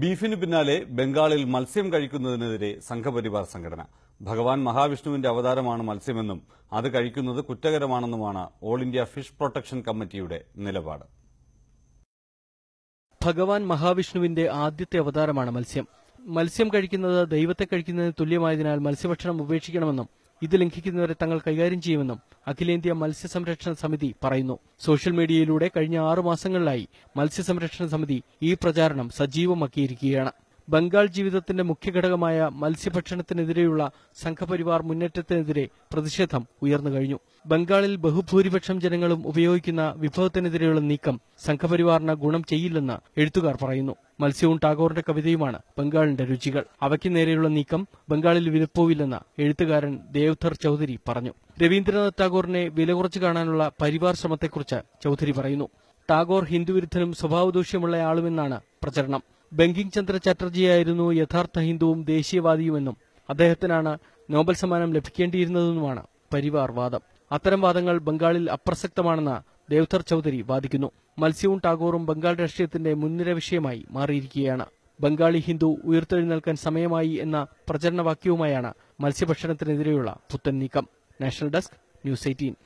ബീഫിന് പിന്നാലെ ബംഗാളിൽ മത്സ്യം കഴിക്കുന്നതിനെതിരെ സംഘപരിവാർ സംഘടന ഭഗവാൻ മഹാവിഷ്ണുവിന്റെ അവതാരമാണ് മത്സ്യമെന്നും അത് കഴിക്കുന്നത് കുറ്റകരമാണെന്നുമാണ് ഓൾ ഇന്ത്യ ഫിഷ് പ്രൊട്ടക്ഷൻ കമ്മിറ്റിയുടെ നിലപാട് ഭഗവാൻ മഹാവിഷ്ണുവിന്റെ ആദ്യത്തെ അവതാരമാണ് മത്സ്യം മത്സ്യം കഴിക്കുന്നത് ദൈവത്തെ കഴിക്കുന്നതിന് തുല്യമായതിനാൽ മത്സ്യഭക്ഷണം ഉപേക്ഷിക്കണമെന്നും ഇത് ലംഘിക്കുന്നവരെ തങ്ങൾ കൈകാര്യം ചെയ്യുമെന്നും അഖിലേന്ത്യാ മത്സ്യസംരക്ഷണ സമിതി പറയുന്നു സോഷ്യൽ മീഡിയയിലൂടെ കഴിഞ്ഞ ആറു മാസങ്ങളിലായി മത്സ്യസംരക്ഷണ സമിതി ഈ പ്രചാരണം സജീവമാക്കിയിരിക്കുകയാണ് ബംഗാൾ ജീവിതത്തിന്റെ മുഖ്യഘടകമായ മത്സ്യഭക്ഷണത്തിനെതിരെയുള്ള സംഘപരിവാർ മുന്നേറ്റത്തിനെതിരെ പ്രതിഷേധം ഉയർന്നു കഴിഞ്ഞു ബംഗാളിൽ ബഹുഭൂരിപക്ഷം ജനങ്ങളും ഉപയോഗിക്കുന്ന വിഭവത്തിനെതിരെയുള്ള നീക്കം സംഘപരിവാറിന് ഗുണം ചെയ്യില്ലെന്ന് എഴുത്തുകാർ പറയുന്നു മത്സ്യവും ടാഗോറിന്റെ കവിതയുമാണ് ബംഗാളിന്റെ രുചികൾ അവയ്ക്ക് നേരെയുള്ള നീക്കം ബംഗാളിൽ വിലപ്പോവില്ലെന്ന് എഴുത്തുകാരൻ ദേവ്ധർ ചൌധരി പറഞ്ഞു രവീന്ദ്രനാഥ് ടാഗോറിനെ വില കുറച്ച് കാണാനുള്ള പരിവാർ ശ്രമത്തെക്കുറിച്ച് ചൌധരി പറയുന്നു ടാഗോർ ഹിന്ദുവിരുദ്ധനും സ്വഭാവദൂഷ്യമുള്ളയാളുമെന്നാണ് പ്രചരണം ബങ്കിം ചന്ദ്ര ചാറ്റർജിയായിരുന്നു യഥാർത്ഥ ഹിന്ദുവും ദേശീയവാദിയുമെന്നും അദ്ദേഹത്തിനാണ് നോബൽ സമ്മാനം ലഭിക്കേണ്ടിയിരുന്നതെന്നുമാണ് പരിവാർ വാദം അത്തരം വാദങ്ങൾ ബംഗാളിൽ അപ്രസക്തമാണെന്ന് ദേവ്ധർ ചൌധരി വാദിക്കുന്നു മത്സ്യവും ടാഗോറും ബംഗാൾ രാഷ്ട്രീയത്തിന്റെ മുൻനിര വിഷയമായി മാറിയിരിക്കുകയാണ് ബംഗാളി ഹിന്ദു ഉയർത്തെഴുന്നേൽക്കാൻ സമയമായി എന്ന പ്രചരണവാക്യവുമായാണ് മത്സ്യഭക്ഷണത്തിനെതിരെയുള്ള പുത്തൻ നീക്കം നാഷണൽ ഡെസ്ക് ന്യൂസ് എയ്റ്റീൻ